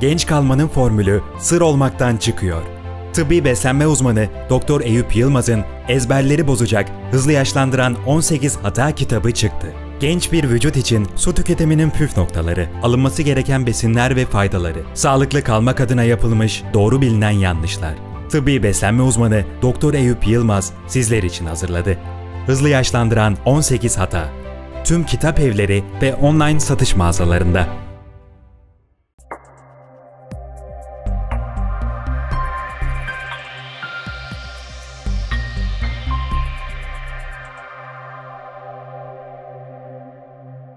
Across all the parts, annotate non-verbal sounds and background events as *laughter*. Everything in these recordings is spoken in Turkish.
genç kalmanın formülü sır olmaktan çıkıyor. Tıbbi beslenme uzmanı Doktor Eyüp Yılmaz'ın ezberleri bozacak, hızlı yaşlandıran 18 hata kitabı çıktı. Genç bir vücut için su tüketiminin püf noktaları, alınması gereken besinler ve faydaları, sağlıklı kalmak adına yapılmış doğru bilinen yanlışlar. Tıbbi beslenme uzmanı Doktor Eyüp Yılmaz sizler için hazırladı. Hızlı yaşlandıran 18 hata. Tüm kitap evleri ve online satış mağazalarında.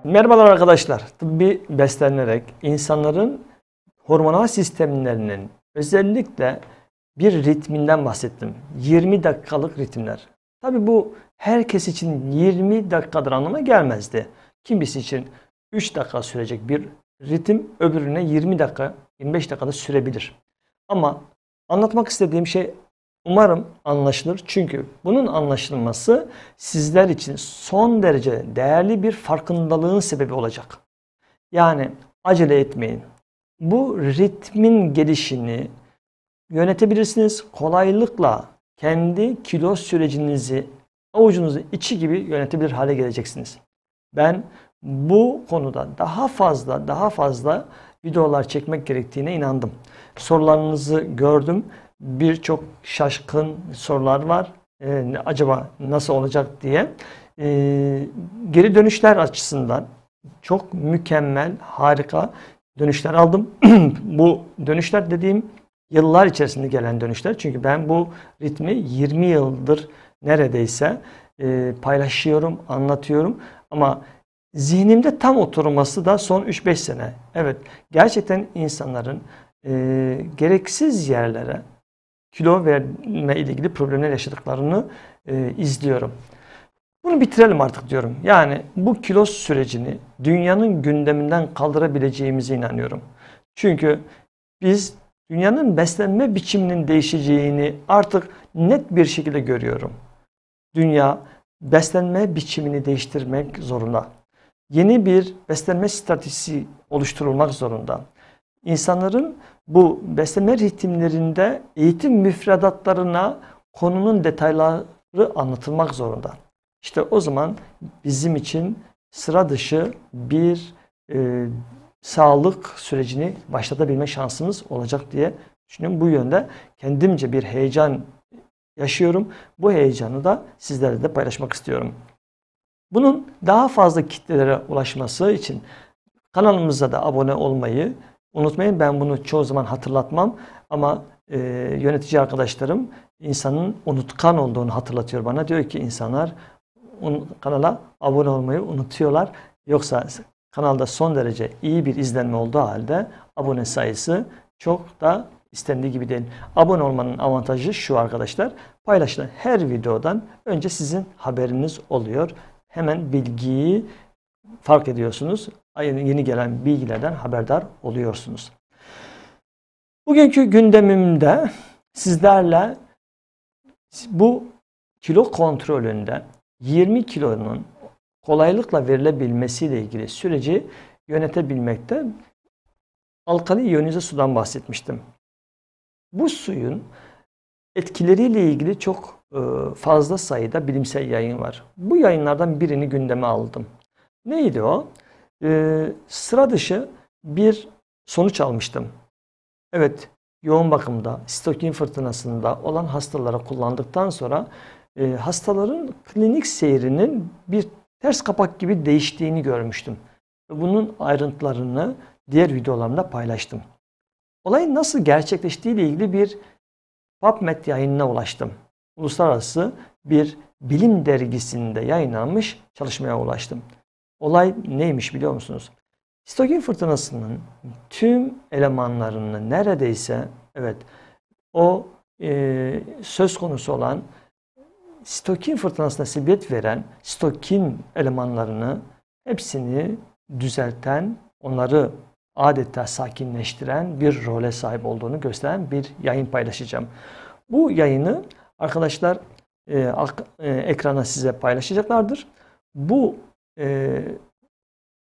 Merhabalar arkadaşlar. Tıbbi beslenerek insanların hormonal sistemlerinin özellikle bir ritminden bahsettim. 20 dakikalık ritimler. Tabi bu herkes için 20 dakikadır anlama gelmezdi. Kimisi için 3 dakika sürecek bir ritim öbürüne 20 dakika, 25 dakikada sürebilir. Ama anlatmak istediğim şey Umarım anlaşılır. Çünkü bunun anlaşılması sizler için son derece değerli bir farkındalığın sebebi olacak. Yani acele etmeyin. Bu ritmin gelişini yönetebilirsiniz. Kolaylıkla kendi kilo sürecinizi avucunuzun içi gibi yönetebilir hale geleceksiniz. Ben bu konuda daha fazla daha fazla videolar çekmek gerektiğine inandım. Sorularınızı gördüm birçok şaşkın sorular var. E, acaba nasıl olacak diye. E, geri dönüşler açısından çok mükemmel, harika dönüşler aldım. *clears throat* bu dönüşler dediğim yıllar içerisinde gelen dönüşler. Çünkü ben bu ritmi 20 yıldır neredeyse e, paylaşıyorum, anlatıyorum. Ama zihnimde tam oturması da son 3-5 sene. Evet, gerçekten insanların e, gereksiz yerlere kilo verme ile ilgili problemler yaşadıklarını e, izliyorum. Bunu bitirelim artık diyorum. Yani bu kilo sürecini dünyanın gündeminden kaldırabileceğimize inanıyorum. Çünkü biz dünyanın beslenme biçiminin değişeceğini artık net bir şekilde görüyorum. Dünya beslenme biçimini değiştirmek zorunda. Yeni bir beslenme stratejisi oluşturulmak zorunda insanların bu beslenme ritimlerinde eğitim müfredatlarına konunun detayları anlatılmak zorunda. İşte o zaman bizim için sıra dışı bir e, sağlık sürecini başlatabilme şansımız olacak diye düşünüyorum. Bu yönde kendimce bir heyecan yaşıyorum. Bu heyecanı da sizlerle de paylaşmak istiyorum. Bunun daha fazla kitlelere ulaşması için kanalımıza da abone olmayı, Unutmayın ben bunu çoğu zaman hatırlatmam ama e, yönetici arkadaşlarım insanın unutkan olduğunu hatırlatıyor bana. Diyor ki insanlar un, kanala abone olmayı unutuyorlar. Yoksa kanalda son derece iyi bir izlenme olduğu halde abone sayısı çok da istendiği gibi değil. Abone olmanın avantajı şu arkadaşlar. Paylaşılan her videodan önce sizin haberiniz oluyor. Hemen bilgiyi fark ediyorsunuz yeni gelen bilgilerden haberdar oluyorsunuz. Bugünkü gündemimde sizlerle bu kilo kontrolünde 20 kilonun kolaylıkla verilebilmesiyle ilgili süreci yönetebilmekte alkali iyonize sudan bahsetmiştim. Bu suyun etkileriyle ilgili çok e, fazla sayıda bilimsel yayın var. Bu yayınlardan birini gündeme aldım. Neydi o? e, sıra dışı bir sonuç almıştım. Evet, yoğun bakımda, sitokin fırtınasında olan hastalara kullandıktan sonra e, hastaların klinik seyrinin bir ters kapak gibi değiştiğini görmüştüm. Bunun ayrıntılarını diğer videolarımda paylaştım. Olayın nasıl gerçekleştiği ile ilgili bir PubMed yayınına ulaştım. Uluslararası bir bilim dergisinde yayınlanmış çalışmaya ulaştım. Olay neymiş biliyor musunuz? Sitokin fırtınasının tüm elemanlarını neredeyse evet o e, söz konusu olan Stokin fırtınasına sebebiyet veren Stokin elemanlarını hepsini düzelten, onları adeta sakinleştiren bir role sahip olduğunu gösteren bir yayın paylaşacağım. Bu yayını arkadaşlar e, ak, e, ekrana size paylaşacaklardır. Bu e, ee,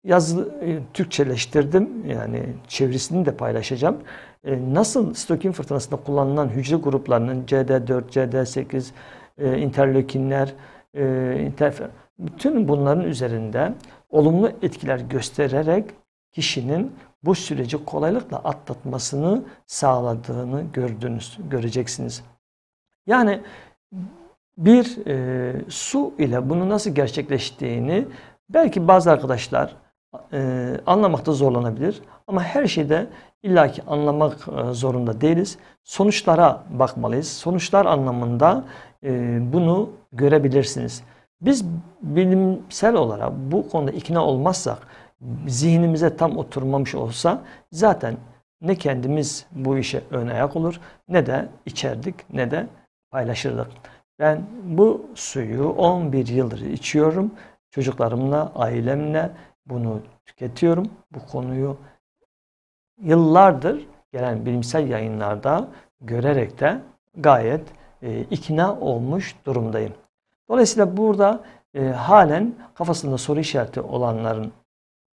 yazılı, e, Türkçeleştirdim. Yani çevirisini de paylaşacağım. E, nasıl stokin fırtınasında kullanılan hücre gruplarının CD4, CD8, e, interleukinler, e, interfer, bütün bunların üzerinde olumlu etkiler göstererek kişinin bu süreci kolaylıkla atlatmasını sağladığını gördünüz, göreceksiniz. Yani bir e, su ile bunu nasıl gerçekleştiğini Belki bazı arkadaşlar e, anlamakta zorlanabilir ama her şeyde illaki anlamak e, zorunda değiliz. Sonuçlara bakmalıyız. Sonuçlar anlamında e, bunu görebilirsiniz. Biz bilimsel olarak bu konuda ikna olmazsak, zihnimize tam oturmamış olsa zaten ne kendimiz bu işe ön ayak olur ne de içerdik ne de paylaşırdık. Ben bu suyu 11 yıldır içiyorum Çocuklarımla, ailemle bunu tüketiyorum. Bu konuyu yıllardır gelen bilimsel yayınlarda görerek de gayet e, ikna olmuş durumdayım. Dolayısıyla burada e, halen kafasında soru işareti olanların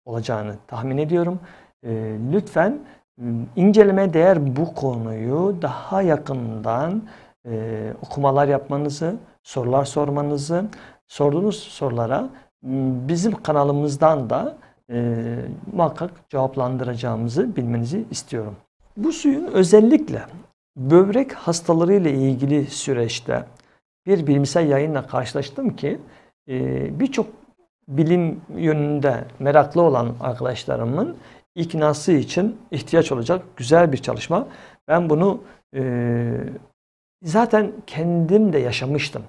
olacağını tahmin ediyorum. E, lütfen ıı, inceleme değer bu konuyu daha yakından e, okumalar yapmanızı, sorular sormanızı, sorduğunuz sorulara bizim kanalımızdan da e, muhakkak cevaplandıracağımızı bilmenizi istiyorum. Bu suyun özellikle böbrek hastaları ile ilgili süreçte bir bilimsel yayınla karşılaştım ki e, birçok bilim yönünde meraklı olan arkadaşlarımın iknası için ihtiyaç olacak güzel bir çalışma. Ben bunu e, zaten kendim de yaşamıştım.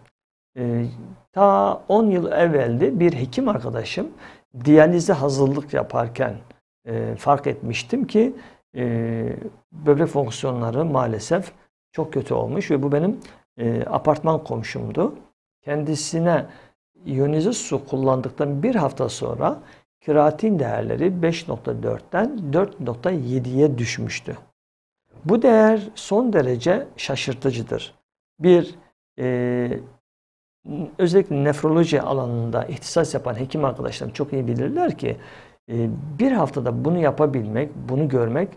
E, ta 10 yıl evvelde bir hekim arkadaşım diyalize hazırlık yaparken e, fark etmiştim ki e, böbrek fonksiyonları maalesef çok kötü olmuş ve bu benim e, apartman komşumdu. Kendisine iyonize su kullandıktan bir hafta sonra keratin değerleri 5.4'ten 4.7'ye düşmüştü. Bu değer son derece şaşırtıcıdır. Bir e, özellikle nefroloji alanında ihtisas yapan hekim arkadaşlarım çok iyi bilirler ki e, bir haftada bunu yapabilmek, bunu görmek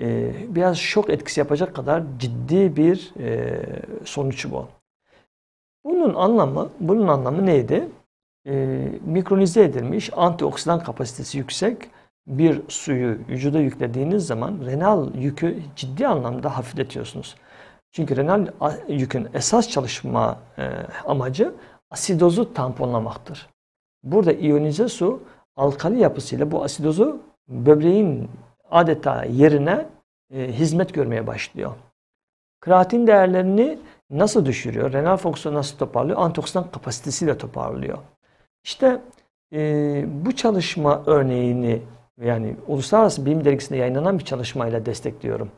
e, biraz şok etkisi yapacak kadar ciddi bir e, sonuç bu. Bunun anlamı, bunun anlamı neydi? Mikronize edilmiş, antioksidan kapasitesi yüksek bir suyu vücuda yüklediğiniz zaman renal yükü ciddi anlamda hafifletiyorsunuz. Çünkü renal yükün esas çalışma e, amacı asidozu tamponlamaktır. Burada iyonize su alkali yapısıyla bu asidozu böbreğin adeta yerine e, hizmet görmeye başlıyor. Kreatin değerlerini nasıl düşürüyor? Renal fonksiyonu nasıl toparlıyor? Antioksidan kapasitesiyle toparlıyor. İşte e, bu çalışma örneğini yani uluslararası bilim dergisinde yayınlanan bir çalışmayla destekliyorum.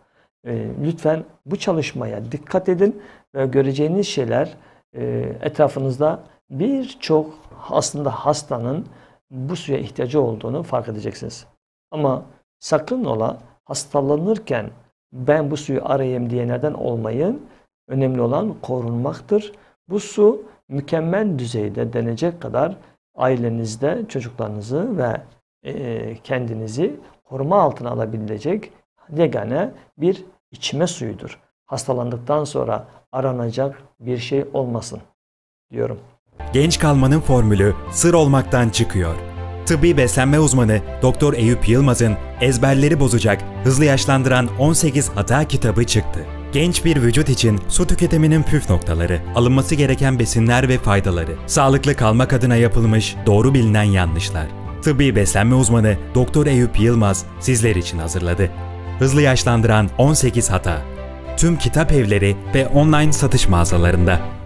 Ee, lütfen bu çalışmaya dikkat edin ve göreceğiniz şeyler e, etrafınızda birçok aslında hastanın bu suya ihtiyacı olduğunu fark edeceksiniz. Ama sakın ola hastalanırken ben bu suyu arayayım diye neden olmayın. Önemli olan korunmaktır. Bu su mükemmel düzeyde denecek kadar ailenizde çocuklarınızı ve e, kendinizi koruma altına alabilecek yegane bir içme suyudur. Hastalandıktan sonra aranacak bir şey olmasın diyorum. Genç kalmanın formülü sır olmaktan çıkıyor. Tıbbi beslenme uzmanı Doktor Eyüp Yılmaz'ın ezberleri bozacak, hızlı yaşlandıran 18 hata kitabı çıktı. Genç bir vücut için su tüketiminin püf noktaları, alınması gereken besinler ve faydaları, sağlıklı kalmak adına yapılmış doğru bilinen yanlışlar. Tıbbi beslenme uzmanı Doktor Eyüp Yılmaz sizler için hazırladı hızlı yaşlandıran 18 hata. Tüm kitap evleri ve online satış mağazalarında.